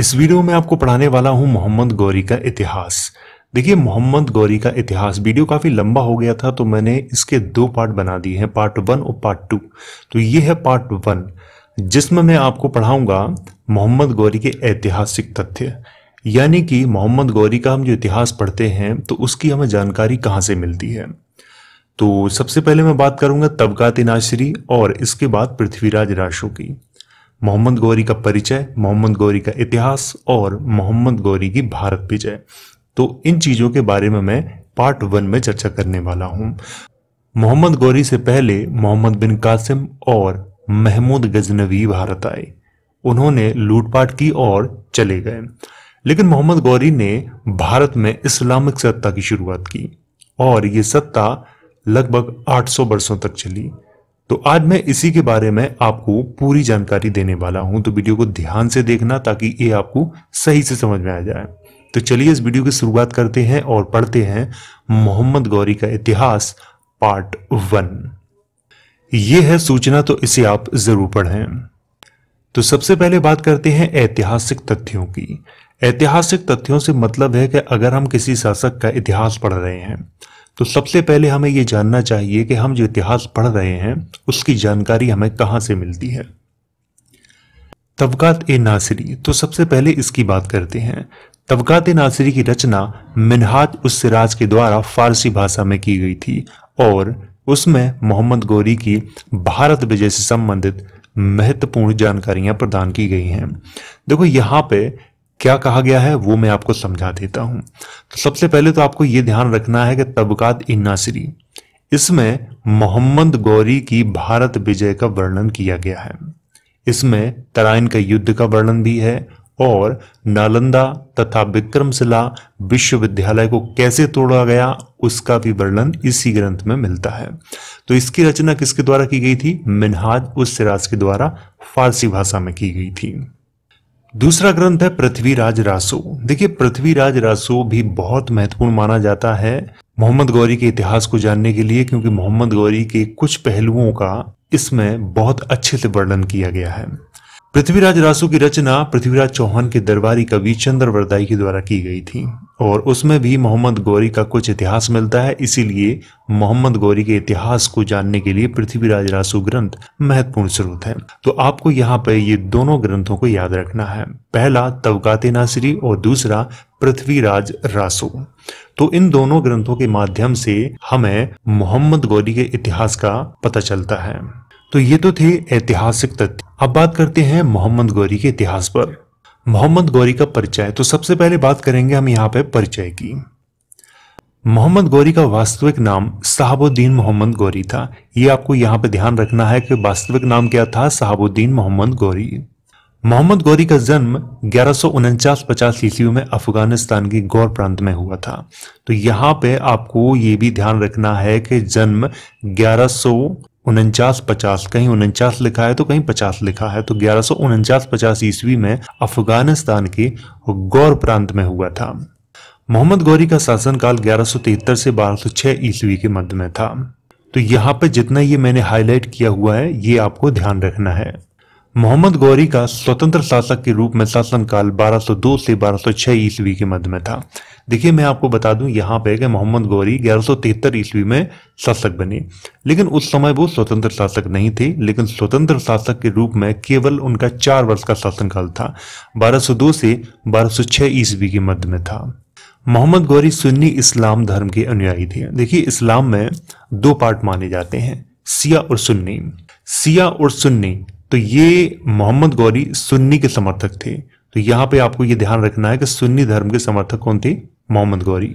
इस वीडियो में आपको पढ़ाने वाला हूं मोहम्मद गौरी का इतिहास देखिए मोहम्मद गौरी का इतिहास वीडियो काफ़ी लंबा हो गया था तो मैंने इसके दो पार्ट बना दिए हैं पार्ट वन और पार्ट टू तो ये है पार्ट वन जिसमें मैं आपको पढ़ाऊंगा मोहम्मद गौरी के ऐतिहासिक तथ्य यानी कि मोहम्मद गौरी का हम जो इतिहास पढ़ते हैं तो उसकी हमें जानकारी कहाँ से मिलती है तो सबसे पहले मैं बात करूंगा तबका तिनाश्री और इसके बाद पृथ्वीराज राशो की मोहम्मद गौरी का परिचय मोहम्मद गौरी का इतिहास और मोहम्मद गौरी की भारत विजय तो इन चीज़ों के बारे में मैं पार्ट वन में चर्चा करने वाला हूं मोहम्मद गौरी से पहले मोहम्मद बिन कासिम और महमूद गजनवी भारत आए उन्होंने लूटपाट की और चले गए लेकिन मोहम्मद गौरी ने भारत में इस्लामिक सत्ता की शुरुआत की और ये सत्ता लगभग 800 वर्षों तक चली तो आज मैं इसी के बारे में आपको पूरी जानकारी देने वाला हूं तो वीडियो को ध्यान से देखना ताकि ये आपको सही से समझ में आ जाए तो चलिए इस वीडियो की शुरुआत करते हैं और पढ़ते हैं मोहम्मद गौरी का इतिहास पार्ट वन ये है सूचना तो इसे आप जरूर पढ़ें तो सबसे पहले बात करते हैं ऐतिहासिक तथ्यों की ऐतिहासिक तथ्यों से मतलब है कि अगर हम किसी शासक का इतिहास पढ़ रहे हैं तो सबसे पहले हमें ये जानना चाहिए कि हम जो इतिहास पढ़ रहे हैं उसकी जानकारी हमें कहां से मिलती है तबकात ए नासरी तो सबसे पहले इसकी बात करते हैं तबकात ए नासरी की रचना मिनहाज उस सिराज के द्वारा फारसी भाषा में की गई थी और उसमें मोहम्मद गौरी की भारत विजय से संबंधित महत्वपूर्ण जानकारियां प्रदान की गई हैं देखो यहाँ पे क्या कहा गया है वो मैं आपको समझा देता हूं तो सबसे पहले तो आपको ये ध्यान रखना है कि तबकात इन्नासरी इसमें मोहम्मद गौरी की भारत विजय का वर्णन किया गया है इसमें तराइन का युद्ध का वर्णन भी है और नालंदा तथा विक्रमशिला विश्वविद्यालय को कैसे तोड़ा गया उसका भी वर्णन इसी ग्रंथ में मिलता है तो इसकी रचना किसके द्वारा की गई थी मिनहाज उस सिराज के द्वारा फारसी भाषा में की गई थी दूसरा ग्रंथ है पृथ्वीराज रासो देखिए पृथ्वीराज रासो भी बहुत महत्वपूर्ण माना जाता है मोहम्मद गौरी के इतिहास को जानने के लिए क्योंकि मोहम्मद गौरी के कुछ पहलुओं का इसमें बहुत अच्छे से वर्णन किया गया है पृथ्वीराज रासू की रचना पृथ्वीराज चौहान के दरबारी कवि चंद्र वरदाई के द्वारा की गई थी और उसमें भी मोहम्मद गौरी का कुछ इतिहास मिलता है इसीलिए मोहम्मद गौरी के इतिहास को जानने के लिए पृथ्वीराज रासू ग्रंथ महत्वपूर्ण स्रोत है तो आपको यहाँ पर ये दोनों ग्रंथों को याद रखना है पहला तबकाते नासरी और दूसरा पृथ्वीराज रासू तो इन दोनों ग्रंथों के माध्यम से हमें मोहम्मद गौरी के इतिहास का पता चलता है तो ये तो थे ऐतिहासिक तथ्य अब बात करते हैं मोहम्मद गौरी के इतिहास पर मोहम्मद गौरी का परिचय तो सबसे पहले बात करेंगे हम यहाँ पे परिचय की मोहम्मद गौरी का वास्तविक नाम साहबुद्दीन मोहम्मद गौरी था ये आपको यहाँ पे ध्यान रखना है कि वास्तविक नाम क्या था साहबुद्दीन मोहम्मद गौरी मोहम्मद गौरी का जन्म ग्यारह सौ पचास ईस्वी में अफगानिस्तान के गौर प्रांत में हुआ था तो यहाँ पे आपको ये भी ध्यान रखना है कि जन्म ग्यारह उनचास पचास कहीं उनचास लिखा है तो कहीं पचास लिखा है तो ग्यारह सौ उनचास पचास ईस्वी में अफगानिस्तान के गौर प्रांत में हुआ था मोहम्मद गौरी का शासनकाल तिहत्तर से छह ईस्वी के मध्य में था तो यहाँ पे जितना ये मैंने हाईलाइट किया हुआ है ये आपको ध्यान रखना है मोहम्मद गौरी का स्वतंत्र शासक के रूप में शासनकाल 1202 से 1206 ईस्वी के मध्य में था देखिए मैं आपको बता दूं यहाँ पे कि मोहम्मद गौरी 1173 ईस्वी में शासक बने लेकिन उस समय वो स्वतंत्र शासक नहीं थे लेकिन स्वतंत्र शासक के रूप में केवल उनका चार वर्ष का शासनकाल था 1202 से 1206 ईस्वी के मध्य में था मोहम्मद गौरी सुन्नी इस्लाम धर्म के अनुयायी थे देखिए इस्लाम में दो पार्ट माने जाते हैं सिया और सुन्नी सिया और सुन्नी तो ये मोहम्मद गौरी सुन्नी के समर्थक थे तो यहाँ पे आपको ये ध्यान रखना है कि सुन्नी धर्म के समर्थक कौन थे मोहम्मद गौरी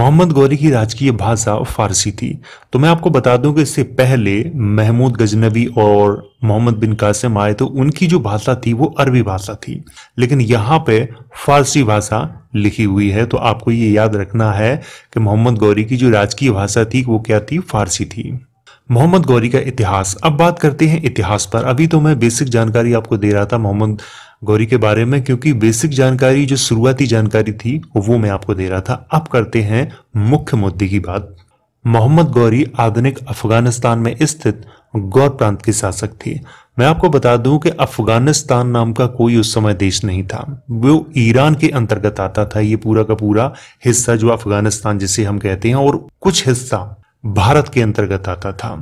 मोहम्मद गौरी की राजकीय भाषा फारसी थी तो मैं आपको बता दूं कि इससे पहले महमूद गजनवी और मोहम्मद बिन कासिम आए तो उनकी जो भाषा थी वो अरबी भाषा थी लेकिन यहाँ पे फारसी भाषा लिखी हुई है तो आपको ये याद रखना है कि मोहम्मद गौरी की जो राजकीय भाषा थी वो क्या थी फारसी थी मोहम्मद गौरी का इतिहास अब बात करते हैं इतिहास पर अभी तो मैं बेसिक जानकारी आपको दे रहा था मोहम्मद गौरी के बारे में क्योंकि बेसिक जानकारी जो शुरुआती जानकारी थी वो मैं आपको दे रहा था अब करते हैं मुख्य मुद्दे की बात मोहम्मद गौरी आधुनिक अफगानिस्तान में स्थित गौर प्रांत के शासक थे मैं आपको बता दूं कि अफगानिस्तान नाम का कोई उस समय देश नहीं था वो ईरान के अंतर्गत आता था ये पूरा का पूरा हिस्सा जो अफगानिस्तान जिसे हम कहते हैं और कुछ हिस्सा भारत के अंतर्गत आता था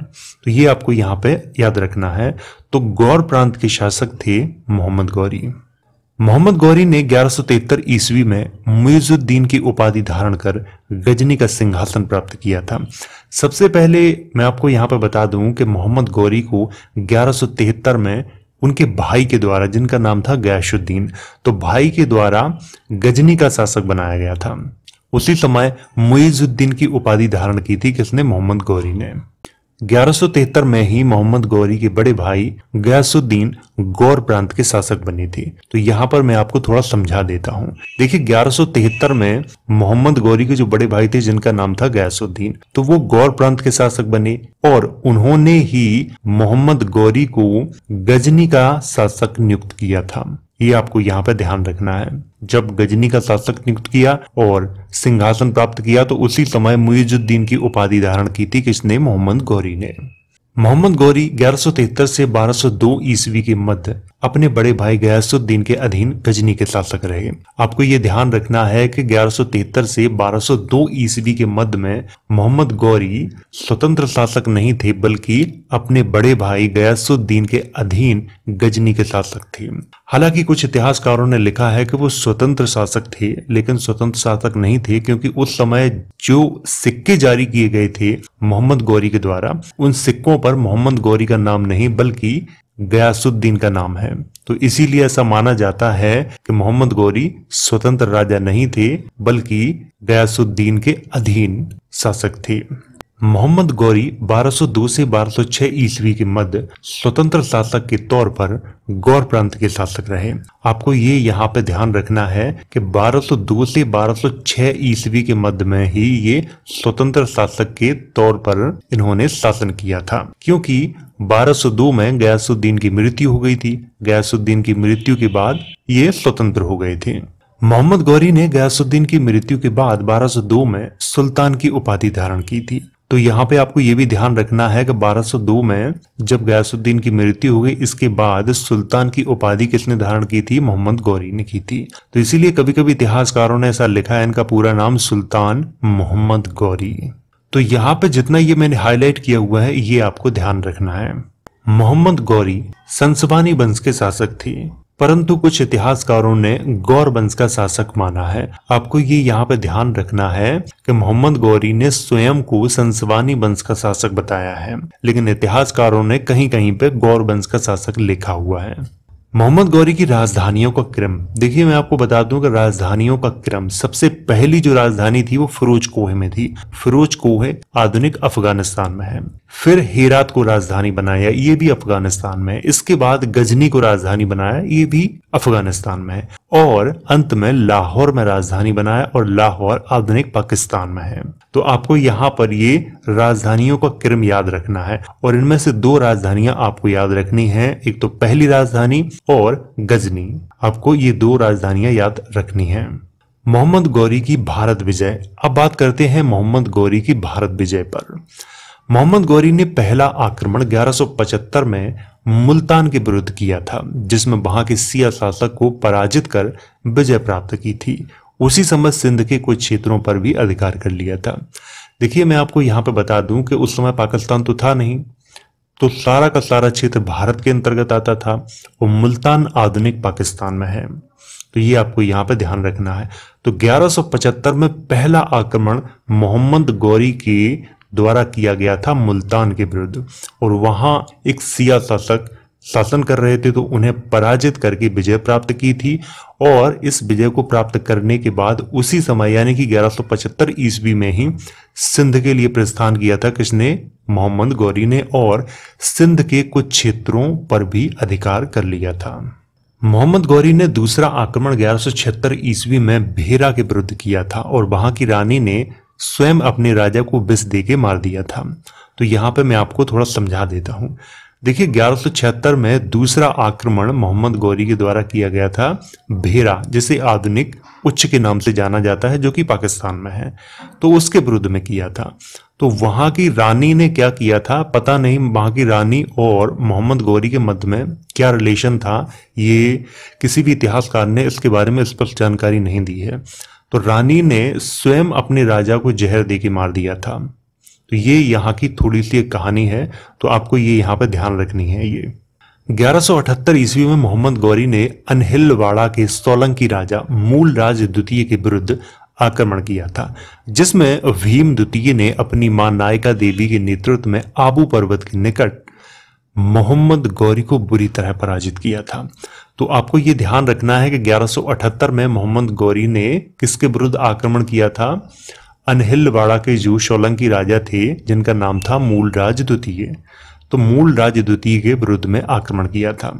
तो ये आपको यहाँ पे याद रखना है तो गौर प्रांत के शासक थे मोहम्मद गौरी मोहम्मद गौरी ने 1173 ईस्वी में मुइजुद्दीन की उपाधि धारण कर गजनी का सिंहासन प्राप्त किया था सबसे पहले मैं आपको यहां पर बता दूं कि मोहम्मद गौरी को ग्यारह में उनके भाई के द्वारा जिनका नाम था गयाशुद्दीन तो भाई के द्वारा गजनी का शासक बनाया गया था उसी समय मुइजुद्दीन की उपाधि धारण की थी किसने मोहम्मद गौरी ने 1173 में ही मोहम्मद गौरी के बड़े भाई गयासुद्दीन गौर प्रांत के शासक बने थे तो यहाँ पर मैं आपको थोड़ा समझा देता हूँ देखिए 1173 में मोहम्मद गौरी के जो बड़े भाई थे जिनका नाम था गयासुद्दीन तो वो गौर प्रांत के शासक बने और उन्होंने ही मोहम्मद गौरी को गजनी का शासक नियुक्त किया था ये आपको यहाँ पर ध्यान रखना है जब गजनी का शासक नियुक्त किया और सिंहासन प्राप्त किया तो उसी समय मुइजुद्दीन की उपाधि धारण की थी किसने मोहम्मद गौरी ने मोहम्मद गौरी ग्यारह से 1202 ईस्वी के मध्य अपने बड़े भाई गयासुद्दीन के अधीन गजनी के शासक रहे आपको ये ध्यान रखना है कि 1173 से 1202 ईस्वी के मध्य में मोहम्मद गौरी स्वतंत्र शासक नहीं थे बल्कि अपने बड़े भाई गयासुद्दीन के अधीन गजनी के शासक थे हालांकि कुछ इतिहासकारों ने लिखा है कि वो स्वतंत्र शासक थे लेकिन स्वतंत्र शासक नहीं थे क्योंकि उस समय जो सिक्के जारी किए गए थे मोहम्मद गौरी के द्वारा उन सिक्कों पर मोहम्मद गौरी का नाम नहीं बल्कि गयासुद्दीन का नाम है तो इसीलिए ऐसा माना जाता है कि मोहम्मद गौरी स्वतंत्र राजा नहीं थे बल्कि गयासुद्दीन के अधीन शासक थे मोहम्मद गौरी 1202 से 1206 ईस्वी के मध्य स्वतंत्र शासक के तौर पर गौर प्रांत के शासक रहे आपको ये यहाँ पे ध्यान रखना है कि 1202 से 1206 ईस्वी के मध्य में ही ये स्वतंत्र शासक के तौर पर इन्होंने शासन किया था क्योंकि 1202 में गयासुद्दीन की मृत्यु हो गई थी गयासुद्दीन की मृत्यु के बाद ये स्वतंत्र हो गए थे मोहम्मद गौरी ने गयासुद्दीन की मृत्यु के बाद 1202 में सुल्तान की उपाधि धारण की थी तो यहाँ पे आपको ये भी ध्यान रखना है कि 1202 में जब गयासुद्दीन की मृत्यु हो गई इसके बाद सुल्तान की उपाधि किसने धारण की थी मोहम्मद गौरी ने की थी तो इसीलिए कभी कभी इतिहासकारों ने ऐसा लिखा है इनका पूरा नाम सुल्तान मोहम्मद गौरी तो यहाँ पे जितना ये मैंने हाईलाइट किया हुआ है ये आपको ध्यान रखना है मोहम्मद गौरी संसवानी वंश के शासक थी परंतु कुछ इतिहासकारों ने गौर वंश का शासक माना है आपको ये यहाँ पे ध्यान रखना है कि मोहम्मद गौरी ने स्वयं को संसवानी वंश का शासक बताया है लेकिन इतिहासकारों ने कहीं कहीं पे गौर वंश का शासक लिखा हुआ है मोहम्मद गौरी की राजधानियों का क्रम देखिए मैं आपको बता दूं कि राजधानियों का क्रम सबसे पहली जो राजधानी थी वो फिरोज कोहे में थी फिरोज कोहे आधुनिक अफगानिस्तान में है फिर हेरात को राजधानी बनाया ये भी अफगानिस्तान में इसके बाद गजनी को राजधानी बनाया ये भी अफगानिस्तान में है और अंत में लाहौर में राजधानी बनाया और लाहौर आधुनिक पाकिस्तान में है तो आपको यहाँ पर ये राजधानियों का क्रम याद रखना है और इनमें से दो राजधानियां आपको याद रखनी है एक तो पहली राजधानी और गजनी आपको ये दो राजधानियां याद रखनी है मोहम्मद गौरी की भारत विजय अब बात करते हैं मोहम्मद गौरी की भारत विजय पर मोहम्मद गौरी ने पहला आक्रमण 1175 में मुल्तान के विरुद्ध किया था जिसमें वहां के सिया शासक को पराजित कर विजय प्राप्त की थी उसी समय सिंध के कुछ क्षेत्रों पर भी अधिकार कर लिया था देखिए मैं आपको यहाँ पर बता दूं कि उस समय पाकिस्तान तो था नहीं तो सारा का सारा क्षेत्र भारत के अंतर्गत आता था वो मुल्तान आधुनिक पाकिस्तान में है तो ये आपको यहाँ पर ध्यान रखना है तो 1175 में पहला आक्रमण मोहम्मद गौरी के द्वारा किया गया था मुल्तान के विरुद्ध और वहाँ एक सिया शासक शासन कर रहे थे तो उन्हें पराजित करके विजय प्राप्त की थी और इस विजय को प्राप्त करने के बाद उसी समय यानी कि 1175 ईस्वी में ही सिंध के लिए प्रस्थान किया था किसने मोहम्मद गौरी ने और सिंध के कुछ क्षेत्रों पर भी अधिकार कर लिया था मोहम्मद गौरी ने दूसरा आक्रमण ग्यारह ईस्वी में भेरा के विरुद्ध किया था और वहां की रानी ने स्वयं अपने राजा को विष दे के मार दिया था तो यहाँ पर मैं आपको थोड़ा समझा देता हूँ देखिए ग्यारह में दूसरा आक्रमण मोहम्मद गौरी के द्वारा किया गया था भेरा जिसे आधुनिक उच्च के नाम से जाना जाता है जो कि पाकिस्तान में है तो उसके विरुद्ध में किया था तो वहाँ की रानी ने क्या किया था पता नहीं वहां की रानी और मोहम्मद गौरी के मध्य में क्या रिलेशन था ये किसी भी इतिहासकार ने इसके बारे में स्पष्ट जानकारी नहीं दी है तो रानी ने स्वयं अपने राजा को जहर दे के मार दिया था तो ये यहाँ की थोड़ी सी एक कहानी है तो आपको ये यहाँ पर ध्यान रखनी है ये 1178 ईस्वी में मोहम्मद गौरी ने अनहिलवाड़ा के सोलंकी राजा मूल राज द्वितीय के विरुद्ध आक्रमण किया था जिसमें भीम द्वितीय ने अपनी मां नायिका देवी के नेतृत्व में आबू पर्वत के निकट मोहम्मद गौरी को बुरी तरह पराजित किया था तो आपको ये ध्यान रखना है कि 1178 में मोहम्मद गौरी ने किसके विरुद्ध आक्रमण किया था अनहिलवाड़ा के जो सोलंकी राजा थे जिनका नाम था मूलराज द्वितीय तो मूलराज द्वितीय के विरुद्ध में आक्रमण किया था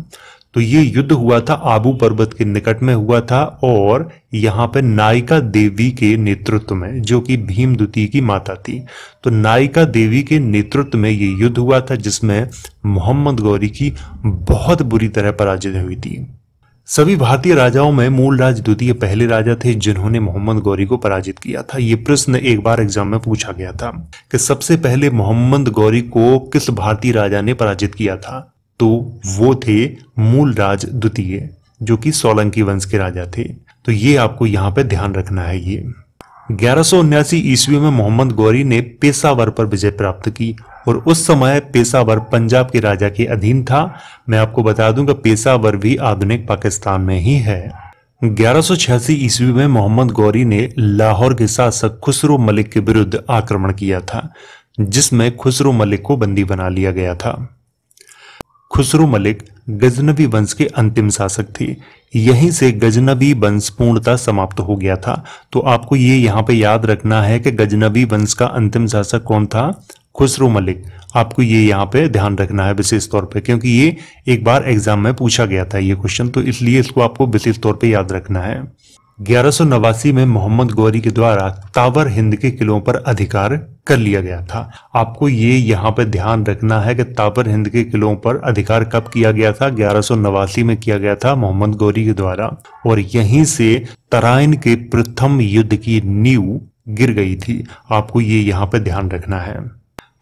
तो ये युद्ध हुआ था आबू पर्वत के निकट में हुआ था और यहाँ पे नायिका देवी के नेतृत्व में जो कि भीम द्वितीय की माता थी तो नायिका देवी के नेतृत्व में ये युद्ध हुआ था जिसमें मोहम्मद गौरी की बहुत बुरी तरह पराजित हुई थी सभी भारतीय राजाओं में राज द्वितीय पहले राजा थे जिन्होंने मोहम्मद गौरी को पराजित किया था ये प्रश्न एक बार एग्जाम में पूछा गया था कि सबसे पहले मोहम्मद गौरी को किस भारतीय राजा ने पराजित किया था तो वो थे मूलराज द्वितीय जो कि सोलंकी वंश के राजा थे तो ये आपको यहाँ पे ध्यान रखना है ये ग्यारह ईस्वी में मोहम्मद गौरी ने पेशावर पर विजय प्राप्त की और उस समय पेशावर पंजाब के राजा के अधीन था मैं आपको बता दूं कि पेशावर भी आधुनिक पाकिस्तान में ही है 1186 ईस्वी में मोहम्मद गौरी ने लाहौर के शासक खुसरो मलिक के विरुद्ध आक्रमण किया था जिसमें खुसरो मलिक को बंदी बना लिया गया था खुसरो मलिक गजनवी वंश के अंतिम शासक थे यहीं से गजनवी वंश पूर्णतः समाप्त हो गया था तो आपको ये यहाँ पे याद रखना है कि गजनवी वंश का अंतिम शासक कौन था खुसरो मलिक आपको ये यहाँ पे ध्यान रखना है विशेष तौर पे क्योंकि ये एक बार एग्जाम में पूछा गया था ये क्वेश्चन तो इसलिए इसको आपको विशेष तौर पे याद रखना है ग्यारह में मोहम्मद गौरी के द्वारा तावर हिंद के किलों पर अधिकार कर लिया गया था आपको ये यहाँ पे ध्यान रखना है कि तावर हिंद के किलों पर अधिकार कब किया गया था ग्यारह में किया गया था मोहम्मद गौरी के द्वारा और यहीं से तराइन के प्रथम युद्ध की नींव गिर गई थी आपको ये यहाँ पर ध्यान रखना है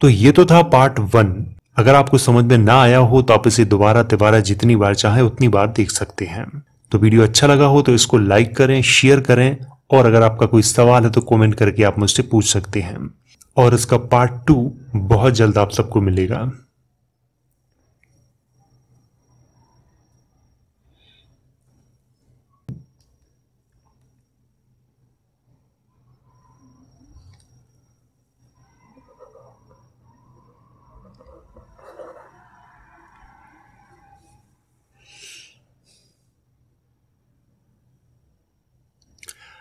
तो ये तो था पार्ट वन अगर आपको समझ में ना आया हो तो आप इसे दोबारा तिबारा जितनी बार चाहें उतनी बार देख सकते हैं तो वीडियो अच्छा लगा हो तो इसको लाइक करें शेयर करें और अगर आपका कोई सवाल है तो कमेंट करके आप मुझसे पूछ सकते हैं और इसका पार्ट टू बहुत जल्द आप सबको मिलेगा